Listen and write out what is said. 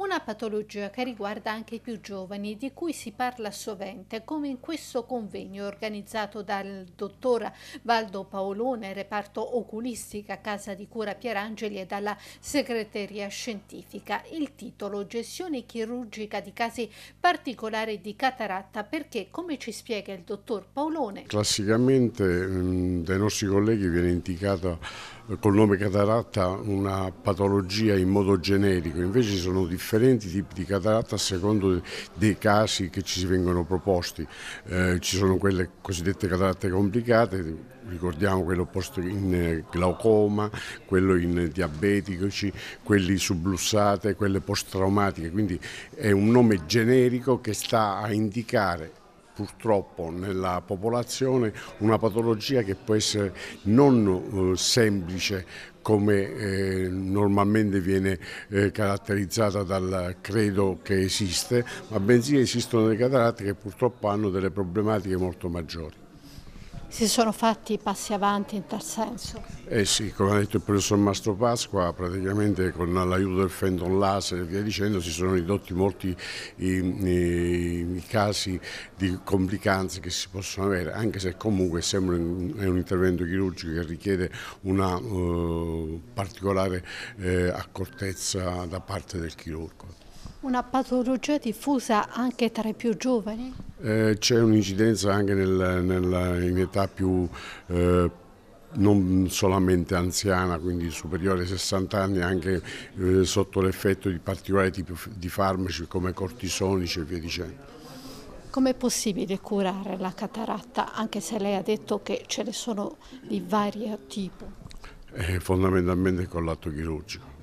Una patologia che riguarda anche i più giovani, di cui si parla sovente, come in questo convegno organizzato dal dottor Valdo Paolone, reparto oculistica Casa di Cura Pierangeli e dalla segreteria scientifica. Il titolo Gestione chirurgica di casi particolari di cataratta perché, come ci spiega il dottor Paolone... Classicamente mm, dai nostri colleghi viene indicata eh, col nome cataratta una patologia in modo generico, invece sono difficili differenti tipi di cataratta a secondo dei casi che ci si vengono proposti. Eh, ci sono quelle cosiddette cataratte complicate, ricordiamo quello posto in eh, glaucoma, quello in diabetici, quelli sublussate, quelle post-traumatiche, quindi è un nome generico che sta a indicare purtroppo nella popolazione una patologia che può essere non eh, semplice come eh, normalmente viene eh, caratterizzata dal credo che esiste, ma bensì esistono delle cataratte che purtroppo hanno delle problematiche molto maggiori si sono fatti passi avanti in tal senso? Eh sì, come ha detto il professor Mastro Pasqua, praticamente con l'aiuto del Fendon Laser e via dicendo si sono ridotti molti i, i, i, casi di complicanze che si possono avere, anche se comunque sembra un, è un intervento chirurgico che richiede una uh, particolare eh, accortezza da parte del chirurgo. Una patologia diffusa anche tra i più giovani? Eh, C'è un'incidenza anche nel, nel, in età più eh, non solamente anziana, quindi superiore ai 60 anni, anche eh, sotto l'effetto di particolari tipi di farmaci come cortisonici e via dicendo. Com'è possibile curare la cataratta, anche se lei ha detto che ce ne sono di vario tipo? Eh, fondamentalmente con l'atto chirurgico.